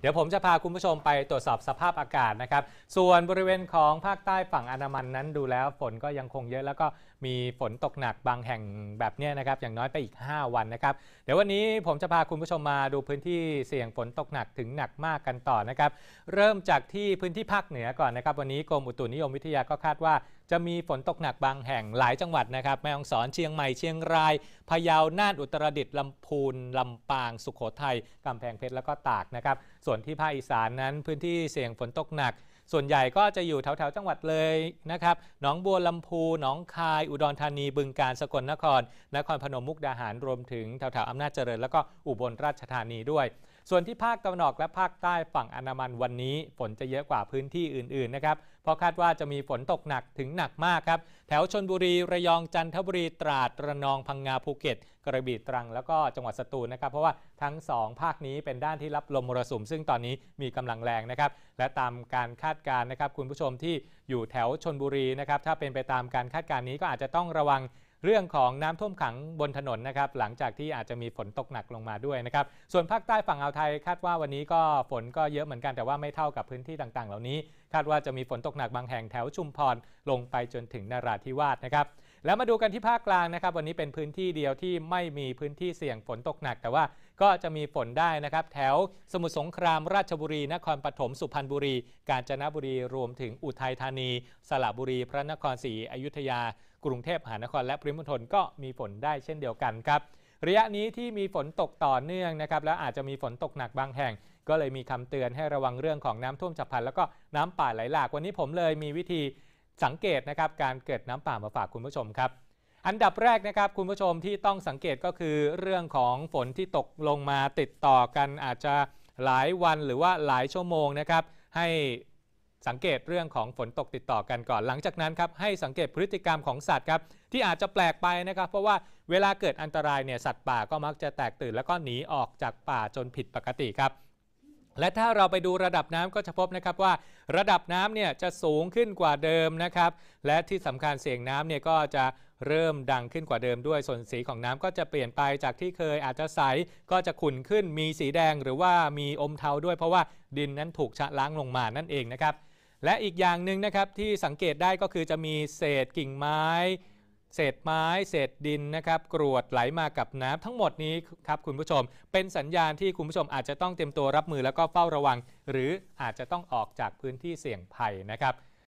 เดี๋ยวผมจะพาคุณผู้ชมไปตรวจสอบสภาพอากาศนะครับ ส่วนบริเวณของภาคใต้ฝั่งอันามันนั้นดูแล้ว ฝนก็ยังคงเยอะแล้วก็มีฝนตกหนักบางแห่งแบบนี้นะครับ อย่างน้อยไปอีก 5 วันนะครับ เดี๋ยววันนี้ผมจะพาคุณผู้ชมมาดูพื้นที่เสี่ยงฝนตกหนักถึงหนักมากกันต่อนะครับ เริ่มจากที่พื้นที่ภาคเหนือก่อนนะครับวันนี้กรมอุตุนิยมวิทยาก็คาดว่าจะมีฝนตกหนักบางแห่งหลายจังหวัดนะครับแม่ฮ่องสอนเชียงใหม่เชียงรายพะเยาน่านอุตรดิตถ์ลำพูนลำปาง สุขโขทัยกำแพงเพชรแล้วก็ตากนะครับส่วนที่ภาคอีสานนั้นพื้นที่เสี่ยงฝนตกหนัก ส่วนใหญ่ก็จะอยู่แถวๆจังหวัดเลยนะครับหนองบัวลำพูหนองคายอุดรธานีบึงกาฬสกลนครนครพนมมุกดาหารรวมถึงแถวๆอำนาจเจริญ แล้วก็อุบลราชธานีด้วยส่วนที่ภาคตะวันออกและภาคใต้ฝั่งอนามันวันนี้ฝนจะเยอะกว่าพื้นที่อื่นๆนะครับเพราะคาดว่าจะมีฝนตกหนักถึงหนักมากครับ แถวชนบุรี ระยองจันทบุรีตราดระนองพังงาภูเก็ต กระบี่ตรังแล้วก็จังหวัดสตูลนะครับ เพราะว่าทั้ง 2 ภาคนี้เป็นด้านที่รับลมมรสุม ซึ่งตอนนี้มีกำลังแรงนะครับและตามการคาดการณ์นะครับ คุณผู้ชมที่อยู่แถวชนบุรีนะครับถ้าเป็นไปตามการคาดการณ์นี้ก็อาจจะต้องระวังเรื่องของน้ำท่วมขังบนถนนนะครับหลังจากที่อาจจะมีฝนตกหนักลงมาด้วยนะครับส่วนภาคใต้ฝั่งอ่าวไทยคาดว่าวันนี้ก็ฝนก็เยอะเหมือนกันแต่ว่าไม่เท่ากับพื้นที่ต่างๆเหล่านี้คาดว่าจะมีฝนตกหนักบางแห่งแถวชุมพร ลงไปจนถึงนราธิวาสนะครับแล้วมาดูกันที่ภาคกลางนะครับวันนี้เป็นพื้นที่เดียวที่ไม่มีพื้นที่เสี่ยงฝนตกหนักแต่ว่าก็จะมีฝนได้นะครับ แถวสมุทรสงครามราชบุรีนครปฐมสุพรรณบุรีกาญจนบุรีรวมถึงอุทัยธานี สระบุรี พระนครศรีอยุธยากรุงเทพมหานครและปริมณฑลก็มีฝนได้เช่นเดียวกันครับระยะนี้ที่มีฝนตกต่อเนื่องนะครับแล้วอาจจะมีฝนตกหนักบางแห่ง ก็เลยมีคำเตือนให้ระวังเรื่อง ของน้ำท่วมฉับพลันแล้วก็น้ำป่าไหลหลากวันนี้ผมเลยมีวิธีสังเกตนะครับการเกิดน้ำป่ามาฝากคุณผู้ชมครับอันดับ แรกนะครับคุณผู้ชมที่ต้องสังเกตก็คือเรื่องของฝนที่ตกลงมาติดต่อกัน อาจจะหลายวันหรือว่าหลายชั่วโมงนะครับให้สังเกตเรื่องของฝนตกติดต่อกันก่อนหลังจากนั้นครับให้สังเกตพฤติกรรมของสัตว์ครับที่อาจจะแปลกไปนะครับ เพราะว่าเวลาเกิดอันตรายเนี่ยสัตว์ป่าก็มักจะแตกตื่น แล้วก็หนีออกจากป่าจนผิดปกติครับและถ้าเราไปดูระดับน้ำก็จะพบนะครับว่าระดับน้ำเนี่ยจะสูงขึ้นกว่าเดิมนะครับ และที่สำคัญเสียงน้ำเนี่ยก็จะเริ่มดังขึ้นกว่าเดิมด้วยส่วนสีของน้ำก็จะเปลี่ยนไปจากที่เคยอาจจะใสก็จะขุ่นขึ้นมีสีแดงหรือว่ามีอมเทาด้วยเพราะว่าดินนั้นถูกชะล้างลงมานั่นเองนะครับ และอีกอย่างหนึ่งนะครับที่สังเกตได้ก็คือจะมีเศษกิ่งไม้เศษไม้เศษดินนะครับกรวดไหลมากับน้ำทั้งหมดนี้ครับคุณผู้ชมเป็นสัญญาณที่คุณผู้ชมอาจจะต้องเตรียมตัวรับมือแล้วก็เฝ้าระวัง หรืออาจจะต้องออกจากพื้นที่เสี่ยงภัยนะครับ